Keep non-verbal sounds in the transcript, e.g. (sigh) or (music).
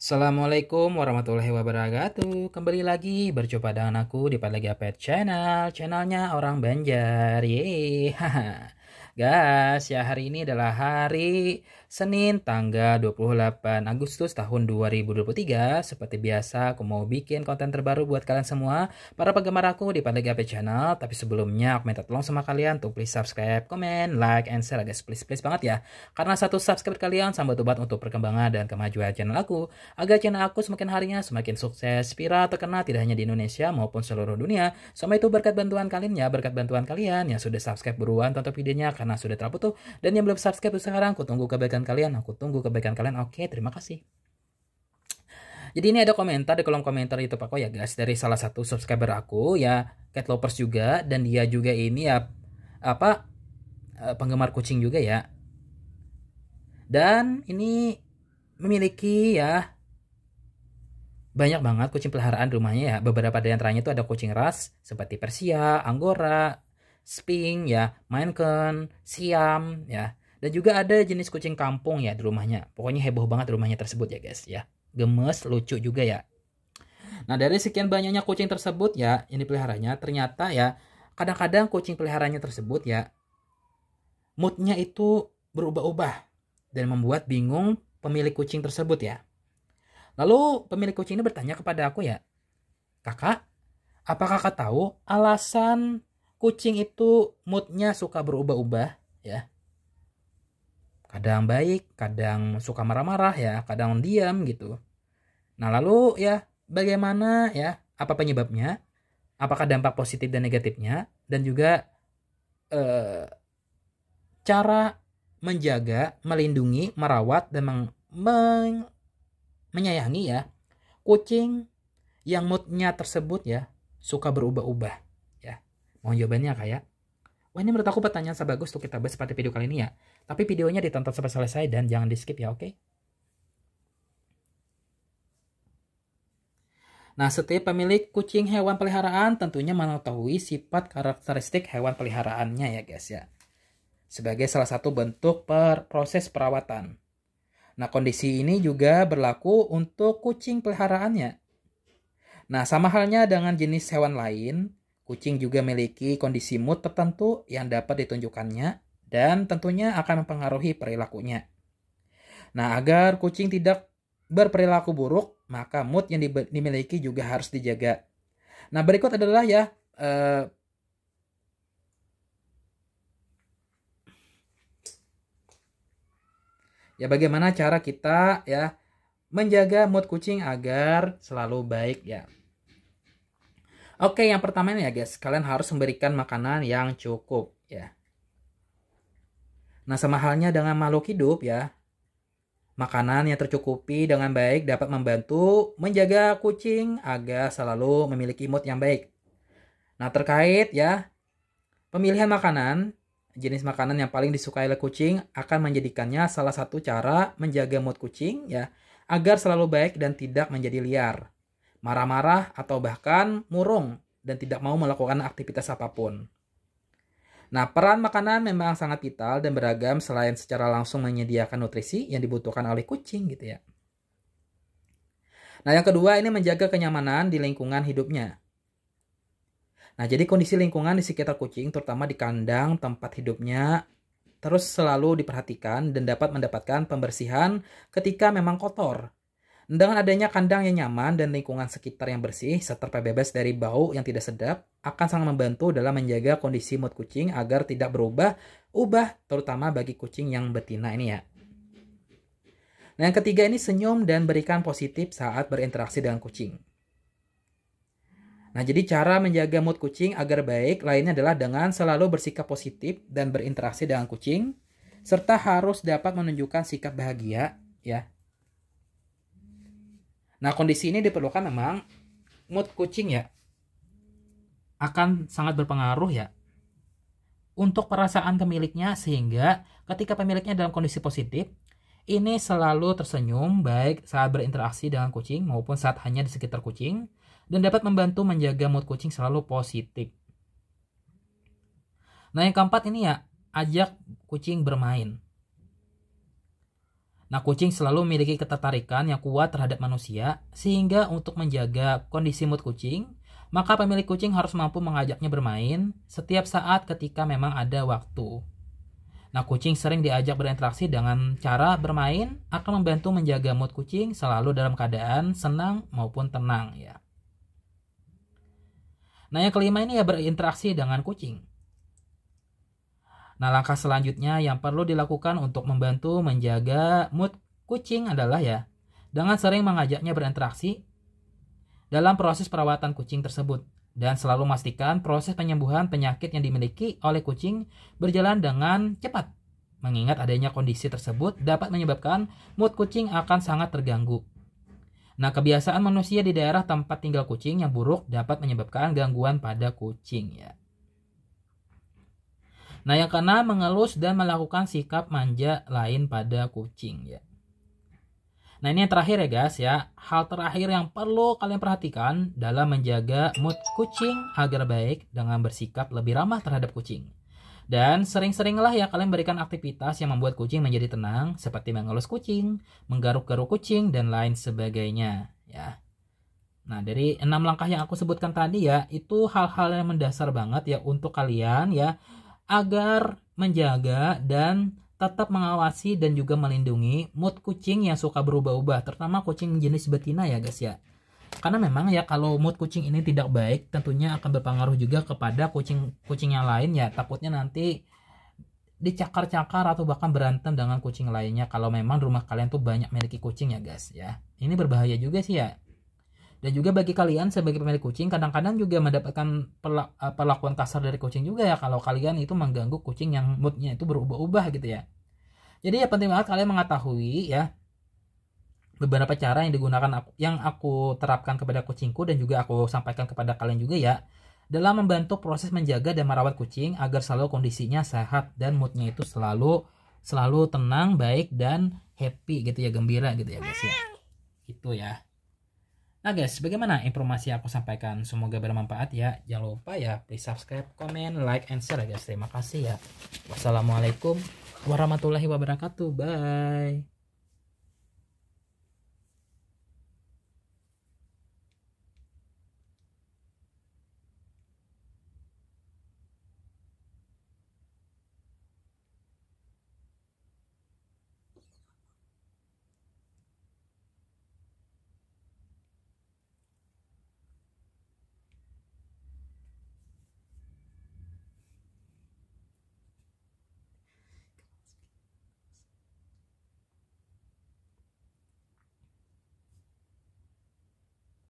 Assalamualaikum warahmatullahi wabarakatuh Kembali lagi berjumpa dengan aku di Padlagi Apet Channel Channelnya orang Banjar Yeay (laughs) Guys ya hari ini adalah hari Senin tanggal 28 Agustus tahun 2023. Seperti biasa aku mau bikin konten terbaru buat kalian semua. Para penggemar aku di Pandai Gape Channel. Tapi sebelumnya aku minta tolong sama kalian untuk please subscribe, comment, like, and share. Guys please please banget ya. Karena satu subscribe kalian sambat obat untuk perkembangan dan kemajuan channel aku. Agar channel aku semakin harinya semakin sukses, viral, terkena tidak hanya di Indonesia maupun seluruh dunia. Sama itu berkat bantuan kalian ya, berkat bantuan kalian yang sudah subscribe buruan tonton videonya karena sudah tuh dan yang belum subscribe sekarang aku tunggu kabar kebaikan kalian. Aku tunggu kebaikan kalian. Oke, terima kasih. Jadi ini ada komentar di kolom komentar YouTube aku ya guys dari salah satu subscriber aku ya cat lovers juga dan dia juga ini ya apa eh, penggemar kucing juga ya. Dan ini memiliki ya banyak banget kucing peliharaan rumahnya ya. Beberapa dari antaranya itu ada kucing ras seperti Persia, Anggora, Sphinx ya, Maine Siam ya. Dan juga ada jenis kucing kampung ya di rumahnya. Pokoknya heboh banget rumahnya tersebut ya guys ya. Gemes, lucu juga ya. Nah dari sekian banyaknya kucing tersebut ya ini peliharanya, ternyata ya kadang-kadang kucing peliharanya tersebut ya moodnya itu berubah-ubah dan membuat bingung pemilik kucing tersebut ya. Lalu pemilik kucing ini bertanya kepada aku ya, kakak, apakah kakak tahu alasan kucing itu moodnya suka berubah-ubah ya? kadang baik kadang suka marah-marah ya kadang diam gitu nah lalu ya bagaimana ya apa penyebabnya apakah dampak positif dan negatifnya dan juga eh, cara menjaga melindungi merawat dan meng, meng, menyayangi ya kucing yang moodnya tersebut ya suka berubah-ubah ya mohon jawabannya kayak ya. wah ini menurut aku pertanyaan saya bagus tuh kita bahas pada video kali ini ya tapi videonya ditonton sampai selesai dan jangan di skip ya, oke? Okay? Nah, setiap pemilik kucing hewan peliharaan tentunya mengetahui sifat karakteristik hewan peliharaannya ya guys ya. Sebagai salah satu bentuk per proses perawatan. Nah, kondisi ini juga berlaku untuk kucing peliharaannya. Nah, sama halnya dengan jenis hewan lain, kucing juga memiliki kondisi mood tertentu yang dapat ditunjukkannya dan tentunya akan mempengaruhi perilakunya. Nah, agar kucing tidak berperilaku buruk, maka mood yang dimiliki juga harus dijaga. Nah, berikut adalah ya eh, ya bagaimana cara kita ya menjaga mood kucing agar selalu baik ya. Oke, yang pertama ya guys, kalian harus memberikan makanan yang cukup ya. Nah, sama halnya dengan makhluk hidup ya. Makanan yang tercukupi dengan baik dapat membantu menjaga kucing agar selalu memiliki mood yang baik. Nah, terkait ya pemilihan makanan, jenis makanan yang paling disukai oleh kucing akan menjadikannya salah satu cara menjaga mood kucing ya, agar selalu baik dan tidak menjadi liar, marah-marah atau bahkan murung dan tidak mau melakukan aktivitas apapun. Nah, peran makanan memang sangat vital dan beragam selain secara langsung menyediakan nutrisi yang dibutuhkan oleh kucing gitu ya. Nah, yang kedua ini menjaga kenyamanan di lingkungan hidupnya. Nah, jadi kondisi lingkungan di sekitar kucing terutama di kandang tempat hidupnya terus selalu diperhatikan dan dapat mendapatkan pembersihan ketika memang kotor. Dengan adanya kandang yang nyaman dan lingkungan sekitar yang bersih serta bebas dari bau yang tidak sedap akan sangat membantu dalam menjaga kondisi mood kucing agar tidak berubah ubah terutama bagi kucing yang betina ini ya. Nah, yang ketiga ini senyum dan berikan positif saat berinteraksi dengan kucing. Nah, jadi cara menjaga mood kucing agar baik lainnya adalah dengan selalu bersikap positif dan berinteraksi dengan kucing serta harus dapat menunjukkan sikap bahagia ya Nah, kondisi ini diperlukan memang mood kucing ya akan sangat berpengaruh ya untuk perasaan pemiliknya sehingga ketika pemiliknya dalam kondisi positif ini selalu tersenyum baik saat berinteraksi dengan kucing maupun saat hanya di sekitar kucing dan dapat membantu menjaga mood kucing selalu positif. Nah yang keempat ini ya ajak kucing bermain. Nah, kucing selalu memiliki ketertarikan yang kuat terhadap manusia, sehingga untuk menjaga kondisi mood kucing, maka pemilik kucing harus mampu mengajaknya bermain setiap saat ketika memang ada waktu. Nah, kucing sering diajak berinteraksi dengan cara bermain akan membantu menjaga mood kucing selalu dalam keadaan senang maupun tenang ya. Nah, yang kelima ini ya berinteraksi dengan kucing. Nah, langkah selanjutnya yang perlu dilakukan untuk membantu menjaga mood kucing adalah ya, dengan sering mengajaknya berinteraksi dalam proses perawatan kucing tersebut dan selalu memastikan proses penyembuhan penyakit yang dimiliki oleh kucing berjalan dengan cepat. Mengingat adanya kondisi tersebut dapat menyebabkan mood kucing akan sangat terganggu. Nah, kebiasaan manusia di daerah tempat tinggal kucing yang buruk dapat menyebabkan gangguan pada kucing ya. Nah, yang keenam mengelus dan melakukan sikap manja lain pada kucing ya. Nah, ini yang terakhir ya guys ya. Hal terakhir yang perlu kalian perhatikan dalam menjaga mood kucing agar baik dengan bersikap lebih ramah terhadap kucing. Dan sering-seringlah ya kalian berikan aktivitas yang membuat kucing menjadi tenang seperti mengelus kucing, menggaruk-garuk kucing dan lain sebagainya ya. Nah, dari enam langkah yang aku sebutkan tadi ya, itu hal-hal yang mendasar banget ya untuk kalian ya agar menjaga dan tetap mengawasi dan juga melindungi mood kucing yang suka berubah-ubah, terutama kucing jenis betina ya guys ya. Karena memang ya kalau mood kucing ini tidak baik, tentunya akan berpengaruh juga kepada kucing-kucing yang lain ya. Takutnya nanti dicakar-cakar atau bahkan berantem dengan kucing lainnya kalau memang rumah kalian tuh banyak memiliki kucing ya guys ya. Ini berbahaya juga sih ya dan juga bagi kalian sebagai pemilik kucing kadang-kadang juga mendapatkan eh, perlakuan kasar dari kucing juga ya kalau kalian itu mengganggu kucing yang moodnya itu berubah-ubah gitu ya jadi ya penting banget kalian mengetahui ya beberapa cara yang digunakan aku, yang aku terapkan kepada kucingku dan juga aku sampaikan kepada kalian juga ya dalam membantu proses menjaga dan merawat kucing agar selalu kondisinya sehat dan moodnya itu selalu selalu tenang baik dan happy gitu ya gembira gitu ya guys ya itu ya Nah guys, bagaimana informasi yang aku sampaikan? Semoga bermanfaat ya. Jangan lupa ya, please subscribe, comment, like, and share ya, guys. Terima kasih ya. Wassalamualaikum warahmatullahi wabarakatuh. Bye.